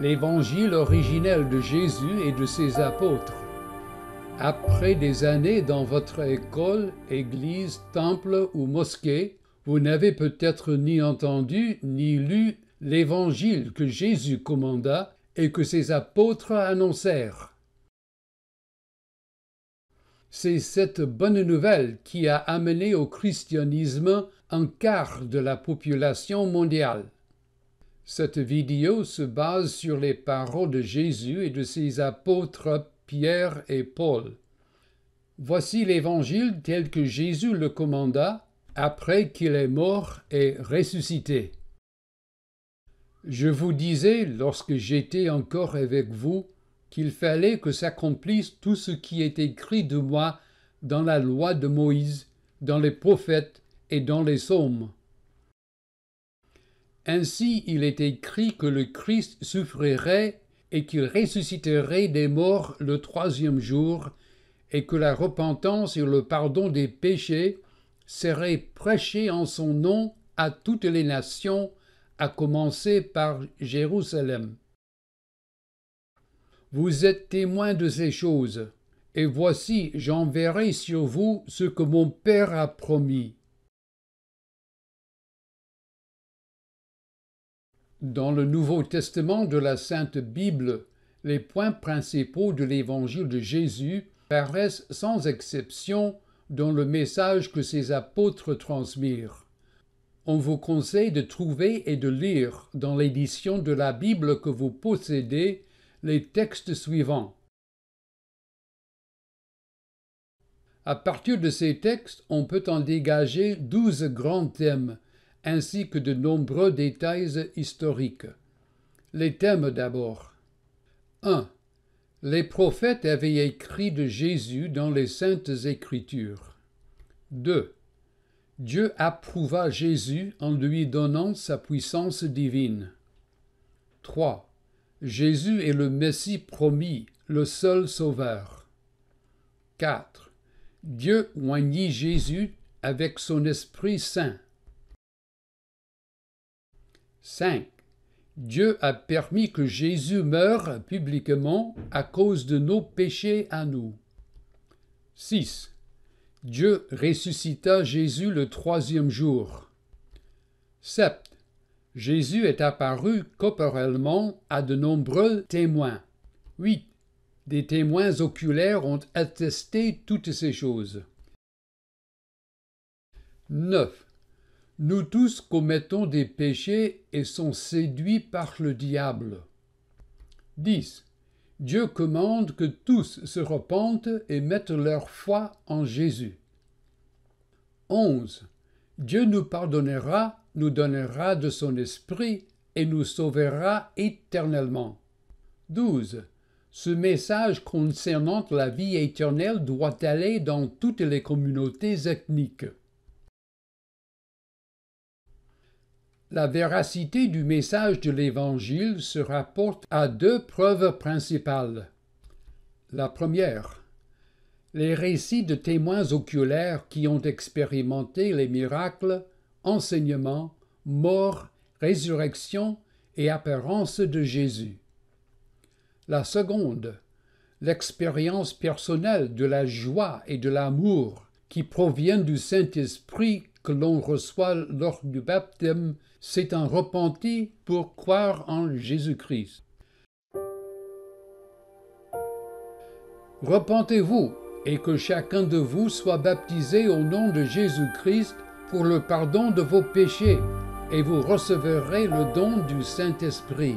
l'évangile originel de Jésus et de ses apôtres. Après des années dans votre école, église, temple ou mosquée, vous n'avez peut-être ni entendu ni lu l'évangile que Jésus commanda et que ses apôtres annoncèrent. C'est cette bonne nouvelle qui a amené au christianisme un quart de la population mondiale. Cette vidéo se base sur les paroles de Jésus et de ses apôtres Pierre et Paul. Voici l'Évangile tel que Jésus le commanda après qu'il est mort et ressuscité. Je vous disais, lorsque j'étais encore avec vous, qu'il fallait que s'accomplisse tout ce qui est écrit de moi dans la loi de Moïse, dans les prophètes et dans les psaumes. Ainsi il est écrit que le Christ souffrirait et qu'il ressusciterait des morts le troisième jour, et que la repentance et le pardon des péchés seraient prêchés en son nom à toutes les nations, à commencer par Jérusalem. Vous êtes témoin de ces choses, et voici j'enverrai sur vous ce que mon Père a promis. Dans le Nouveau Testament de la Sainte Bible, les points principaux de l'évangile de Jésus paraissent sans exception dans le message que ses apôtres transmirent. On vous conseille de trouver et de lire dans l'édition de la Bible que vous possédez les textes suivants. À partir de ces textes, on peut en dégager douze grands thèmes ainsi que de nombreux détails historiques. Les thèmes d'abord. 1. Les prophètes avaient écrit de Jésus dans les saintes écritures. 2. Dieu approuva Jésus en lui donnant sa puissance divine. 3. Jésus est le Messie promis, le seul Sauveur. 4. Dieu oignit Jésus avec son Esprit Saint. 5. Dieu a permis que Jésus meure publiquement à cause de nos péchés à nous. 6. Dieu ressuscita Jésus le troisième jour. 7. Jésus est apparu corporellement à de nombreux témoins. 8. Des témoins oculaires ont attesté toutes ces choses. 9. Nous tous commettons des péchés et sont séduits par le diable. 10. Dieu commande que tous se repentent et mettent leur foi en Jésus. 11. Dieu nous pardonnera, nous donnera de son esprit et nous sauvera éternellement. 12. Ce message concernant la vie éternelle doit aller dans toutes les communautés ethniques. La véracité du message de l'Évangile se rapporte à deux preuves principales. La première, les récits de témoins oculaires qui ont expérimenté les miracles, enseignements, morts, résurrection et apparence de Jésus. La seconde, l'expérience personnelle de la joie et de l'amour qui proviennent du Saint-Esprit que l'on reçoit lors du baptême, c'est un repenti pour croire en Jésus-Christ. Repentez-vous et que chacun de vous soit baptisé au nom de Jésus-Christ pour le pardon de vos péchés, et vous recevrez le don du Saint-Esprit.